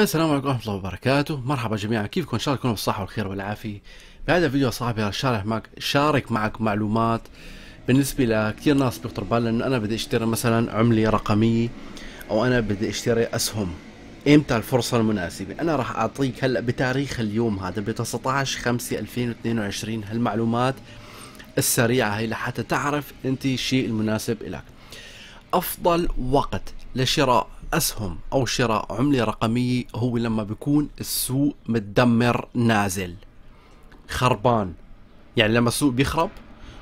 السلام عليكم ورحمة الله وبركاته، مرحبا جميعا كيفكم؟ ان شاء الله تكونوا بالصحة والخير والعافية. بهذا الفيديو صاحبي شارح معك شارك معك معلومات بالنسبة لكثير ناس بيخطر بالها انه انا بدي اشتري مثلا عملة رقمية او انا بدي اشتري اسهم. امتى الفرصة المناسبة؟ انا راح اعطيك هلا بتاريخ اليوم هذا ب 19 5 2022 هالمعلومات السريعة هي لحتى تعرف انت الشيء المناسب لك. افضل وقت لشراء أسهم أو شراء عملة رقمية هو لما بيكون السوق متدمر نازل خربان يعني لما السوق بيخرب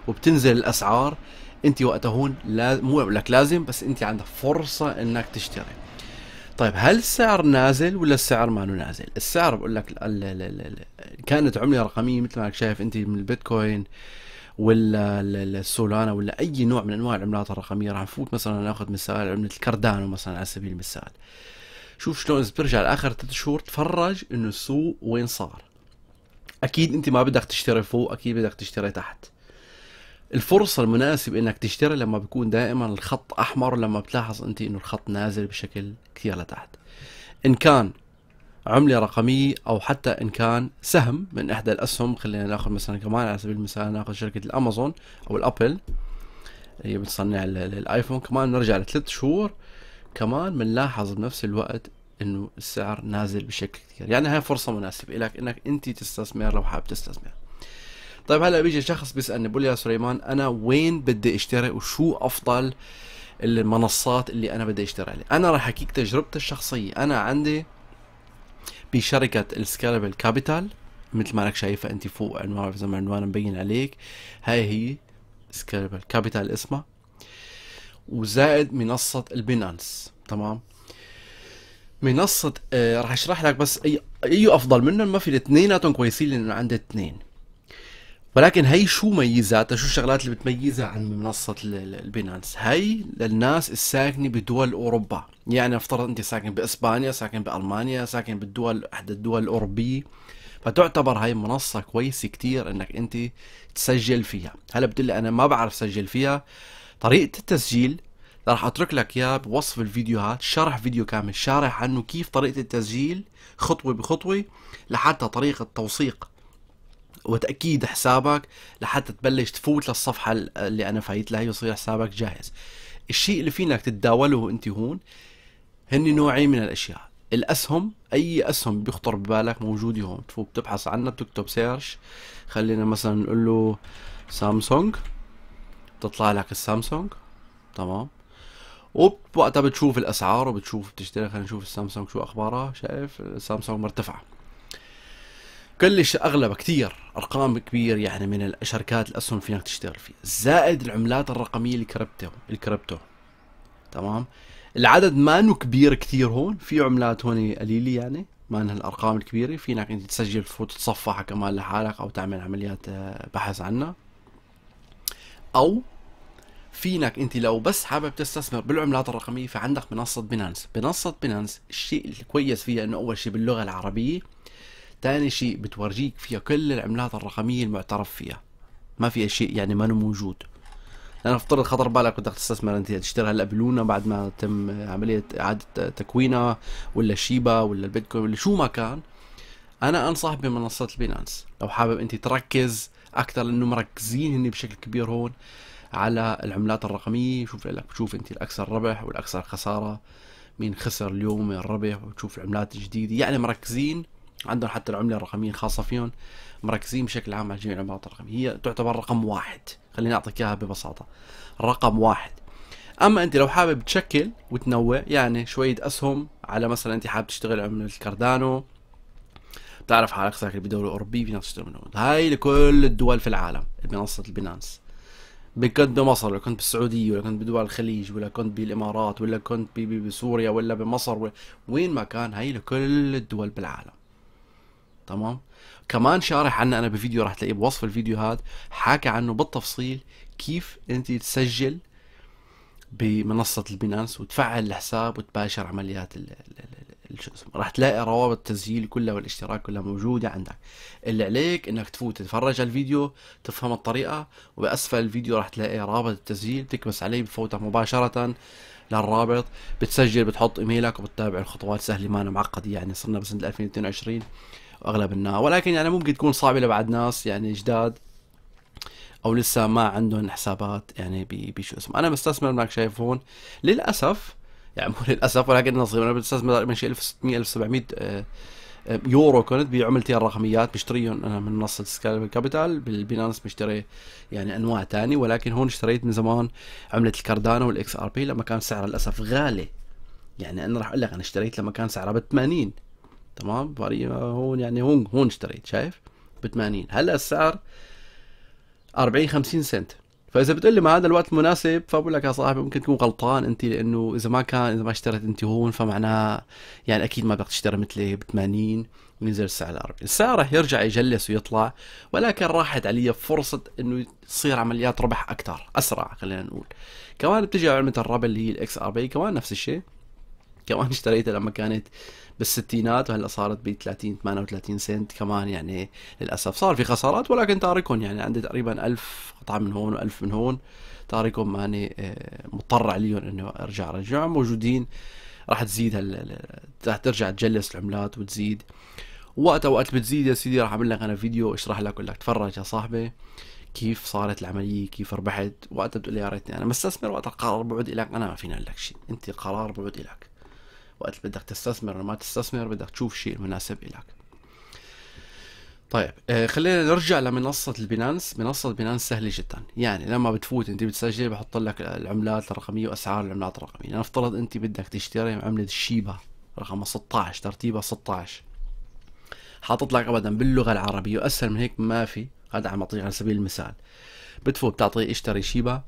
وبتنزل الأسعار أنت وقتها هون لازم مو لك لازم بس أنت عندك فرصة أنك تشتري طيب هل السعر نازل ولا السعر ما نازل السعر بقول لك كانت عملة رقمية مثل ما شايف أنت من البيتكوين ولا السولانا ولا اي نوع من انواع العملات الرقميه راح نفوت مثلا ناخذ مثال عمله الكاردانو مثلا على سبيل المثال شوف شلون اذا بترجع لاخر ثلاث شهور تفرج انه السوق وين صار اكيد انت ما بدك تشتري فوق اكيد بدك تشتري تحت الفرصة المناسبة انك تشتري لما بيكون دائما الخط احمر لما بتلاحظ انت انه الخط نازل بشكل كثير لتحت ان كان عملة رقمية أو حتى إن كان سهم من إحدى الأسهم خلينا ناخذ مثلا كمان على سبيل المثال ناخذ شركة الأمازون أو الأبل اللي هي بتصنع الآيفون كمان نرجع لثلاث شهور كمان بنلاحظ بنفس الوقت إنه السعر نازل بشكل كثير يعني هاي فرصة مناسبة لك إنك أنت تستثمر لو حابب تستثمر طيب هلا بيجي شخص بيسالني بقول يا سليمان انا وين بدي اشتري وشو افضل المنصات اللي انا بدي اشتري عليها انا راح احكيك تجربتي الشخصيه انا عندي بشركة السكالبل كابيتال مثل ما انك شايفة انت فوق عنوان اذا ما عنوان مبين عليك هاي هي سكالبل كابيتال اسمها وزائد منصة البينانس تمام منصة آه راح اشرح لك بس اي اي افضل منهم ما في الاثنين كويسين لانه عندي اثنين ولكن هي شو ميزاتها شو الشغلات اللي بتميزها عن منصة البينانس هي للناس الساكنة بدول أوروبا يعني افترض أنت ساكن بإسبانيا ساكن بألمانيا ساكن بالدول إحدى الدول الأوروبية فتعتبر هاي منصة كويسة كتير انك انت تسجل فيها هلا بتقول انا ما بعرف سجل فيها طريقة التسجيل راح اترك لك اياه بوصف الفيديوهات شرح فيديو كامل شارح عنه كيف طريقة التسجيل خطوة بخطوة لحتى طريقة توثيق وتاكيد حسابك لحتى تبلش تفوت للصفحه اللي انا فايت لها ويصير حسابك جاهز الشيء اللي فينك تتداوله انت هون هن نوعين من الاشياء الاسهم اي اسهم بيخطر ببالك موجوده هون تفوت بتبحث عنها بتكتب سيرش خلينا مثلا نقول له سامسونج بتطلع لك السامسونج تمام وقتها بتشوف الاسعار وبتشوف بتشتري خلينا نشوف السامسونج شو اخبارها شايف السامسونج مرتفعه كلش اغلب كثير ارقام كبير يعني من الشركات الاسهم فينك تشتغل فيها زائد العملات الرقميه الكريبتو الكريبتو تمام العدد ما انه كبير كثير هون في عملات هون قليله يعني ما انها الارقام الكبيره فينك انت تسجل تفوت تصفحها كمان لحالك او تعمل عمليات آه، بحث عنها او فينك انت لو بس حابب تستثمر بالعملات الرقميه فعندك منصه بنانس منصه بينانس الشيء الكويس فيها انه اول شيء باللغه العربيه ثاني شيء بتورجيك فيها كل العملات الرقميه المعترف فيها ما في شيء يعني ما موجود انا افترض خطر بالك بدك تستثمر انت تشتري هلا بلونا بعد ما تم عمليه اعاده تكوينها ولا شيبا ولا البيتكوين ولا شو ما كان انا انصح بمنصات البينانس لو حابب انت تركز اكثر لانه مركزين هن بشكل كبير هون على العملات الرقميه شوف لك بتشوف انت الاكثر ربح والاكثر خساره مين خسر اليوم من الربح وتشوف العملات الجديده يعني مركزين عندهم حتى العمله الرقميه الخاصه فيهم مركزين بشكل عام على جميع العملات الرقميه هي تعتبر رقم واحد خليني اعطيك اياها ببساطه رقم واحد اما انت لو حابب تشكل وتنوع يعني شويه اسهم على مثلا انت حابب تشتغل عمله الكاردانو بتعرف حالك ساكن بدوله اوروبيه في ناس تشتغل منهم هاي لكل الدول في العالم منصه البينانس كنت بمصر ولا كنت بالسعوديه ولا كنت بدول الخليج ولا كنت بالامارات ولا كنت بسوريا ولا بمصر ولا وين ما كان هاي لكل الدول بالعالم تمام كمان شارح عنه انا بفيديو راح تلاقيه بوصف الفيديو هذا حاكى عنه بالتفصيل كيف انت تسجل بمنصة البينانس وتفعل الحساب وتباشر عمليات شو اسمه راح تلاقي روابط التسجيل كلها والاشتراك كلها موجودة عندك اللي عليك انك تفوت تتفرج على الفيديو تفهم الطريقة وبأسفل الفيديو راح تلاقي رابط التسجيل تكبس عليه بفوتك مباشرة للرابط بتسجل بتحط ايميلك وبتتابع الخطوات سهلة ما أنا معقدة يعني صرنا بسنة 2022 اغلبنا ولكن يعني ممكن تكون صعبه لبعض ناس يعني جداد او لسه ما عندهم حسابات يعني بشو اسمه انا بستثمر معك شايف هون للاسف يعني مو للاسف ولكن نصيب انا بستثمر تقريبا شيء 1600 1700 آه، آه، يورو كنت بعملتي الرقميات بشتريهم انا آه، من منصه سكالب كابيتال بالبينانس بشتري يعني انواع ثانيه ولكن هون اشتريت من زمان عمله الكاردانو والاكس ار بي لما كان سعرها للاسف غالي يعني انا راح اقول لك انا اشتريت لما كان سعرها ب 80 تمام فري هون يعني هون هون اشتريت شايف ب 80 هلا السعر 40 50 سنت فاذا بتقول لي ما هذا الوقت المناسب فبقول لك يا صاحبي ممكن تكون غلطان انت لانه اذا ما كان اذا ما اشتريت انت هون فمعناه يعني اكيد ما بدك تشتري مثلي ب 80 وينزل السعر ال 40 السعر رح يرجع يجلس ويطلع ولكن راحت علي فرصه انه تصير عمليات ربح اكثر اسرع خلينا نقول كمان بتجي علامه الربل اللي هي الاكس بي كمان نفس الشيء كمان اشتريتها لما كانت بالستينات وهلا صارت ب 30 38 سنت كمان يعني للاسف صار في خسارات ولكن تاركهم يعني عندي تقريبا 1000 قطعه من هون و1000 من هون تاركهم ماني آه، مضطر عليهم انه ارجع رجعهم موجودين راح تزيد هال راح ترجع تجلس العملات وتزيد وقتها وقت بتزيد يا سيدي راح اعمل لك انا فيديو اشرح لك اقول لك تفرج يا صاحبي كيف صارت العمليه كيف ربحت وقتها بتقول لي يا ريتني انا مستثمر وقتها القرار بعود لك انا ما فيني اقول لك شيء انت القرار بعود لك وقت بدك تستثمر ما تستثمر بدك تشوف الشيء المناسب إلك طيب آه، خلينا نرجع لمنصة البينانس منصة البينانس سهلة جدا يعني لما بتفوت انت بتسجل بحط لك العملات الرقمية واسعار العملات الرقمية نفترض انت بدك تشتري عملة الشيبا رقم 16 ترتيبها 16 حاطط لك ابدا باللغة العربية واسهل من هيك ما في هذا عم اعطيك على سبيل المثال بتفوت بتعطي اشتري شيبا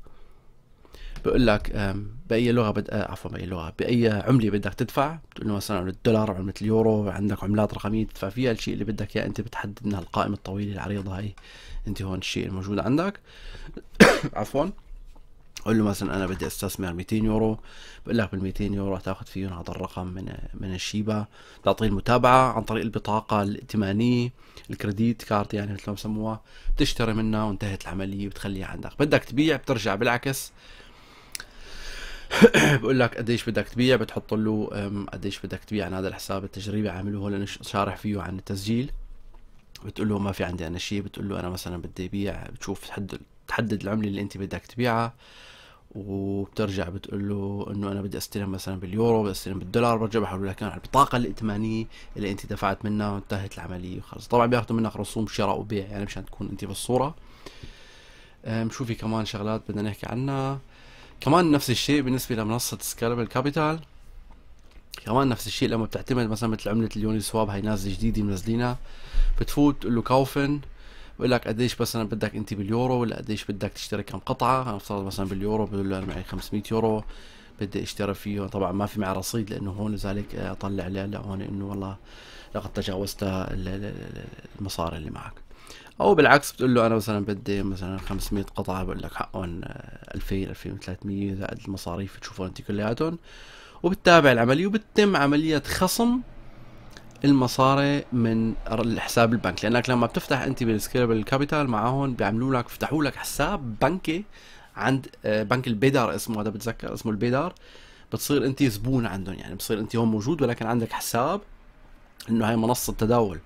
بقول لك باي لغه بد... آه، عفوا باي لغه باي عمله بدك تدفع بتقول له مثلا الدولار عمله اليورو عندك عملات رقميه تدفع فيها الشيء اللي بدك اياه انت بتحدد من هالقائمه الطويله العريضه هاي انت هون الشيء الموجود عندك عفوا قول له مثلا انا بدي استثمر 200 يورو بقول لك بال 200 يورو تاخذ فيهم هذا الرقم من من الشيبا تعطيه المتابعه عن طريق البطاقه الائتمانيه الكريديت كارت يعني مثل ما بسموها بتشتري منها وانتهت العمليه بتخليها عندك بدك تبيع بترجع بالعكس بقول لك قديش بدك تبيع بتحط له قديش بدك تبيع عن هذا الحساب التجريبي عامله هو شارح فيه عن التسجيل بتقول له ما في عندي انا شيء بتقول له انا مثلا بدي بيع بتشوف تحدد تحدد العمله اللي انت بدك تبيعها وبترجع بتقول له انه انا بدي استلم مثلا باليورو بدي استلم بالدولار برجع بحول لك على البطاقه الائتمانيه اللي انت دفعت منها وانتهت العمليه وخلص طبعا بياخذوا منك رسوم شراء وبيع يعني مشان تكون انت بالصوره شو في كمان شغلات بدنا نحكي عنها كمان نفس الشيء بالنسبه لمنصه سكالبل كابيتال كمان نفس الشيء لما بتعتمد مثلا مثل عمله اليوني سواب هي نازله جديده منزلينها بتفوت تقول له كوفن بقول لك قديش مثلا بدك انت باليورو ولا قديش بدك تشتري كم قطعه انا افترض مثلا باليورو بقول له انا معي 500 يورو بدي اشتري فيه طبعا ما في معي رصيد لانه هون لذلك اطلع لا لا هون انه والله لقد تجاوزت المصاري اللي معك او بالعكس بتقول له انا مثلا بدي مثلا 500 قطعه بقول لك حقهم 2000 آه، 2300 زائد المصاريف تشوفون انت كلياتهم وبتتابع العمليه وبتتم عمليه خصم المصاري من الحساب البنك لانك لما بتفتح انت بالسكيلبل كابيتال معهم بيعملوا لك بيفتحوا لك حساب بنكي عند آه، بنك البيدار اسمه هذا بتذكر اسمه البيدار بتصير انت زبون عندهم يعني بتصير انت هون موجود ولكن عندك حساب انه هاي منصه تداول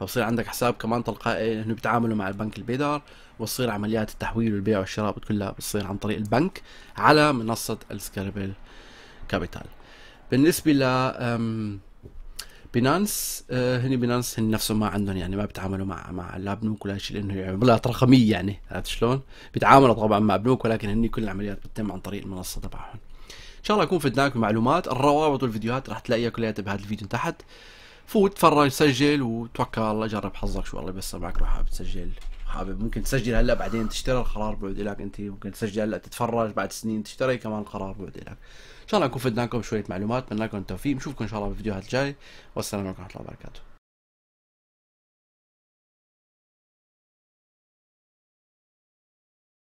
فبصير عندك حساب كمان تلقائي انه بيتعاملوا مع البنك البيدار وتصير عمليات التحويل والبيع والشراء كلها بتصير عن طريق البنك على منصه السكربل كابيتال بالنسبه ل بينانس أه، هن بينانس هن نفسهم ما عندهم يعني ما بيتعاملوا مع مع لا بنوك ولا شيء لانه عملات يعني رقميه يعني عرفت شلون؟ بيتعاملوا طبعا مع بنوك ولكن هن كل العمليات بتتم عن طريق المنصه تبعهم. ان شاء الله اكون فدناك بمعلومات الروابط والفيديوهات رح تلاقيها كلياتها بهذا الفيديو تحت فوت تفرج سجل وتوكل الله جرب حظك شو الله يبسر معك روح حابب تسجل حابب ممكن تسجل هلا بعدين تشتري القرار بعد لك انت ممكن تسجل هلا تتفرج بعد سنين تشتري كمان القرار بعد لك ان شاء الله نكون فدناكم شويه معلومات بتمنى لكم التوفيق نشوفكم ان شاء الله بالفيديوهات الجاي والسلام عليكم ورحمه الله وبركاته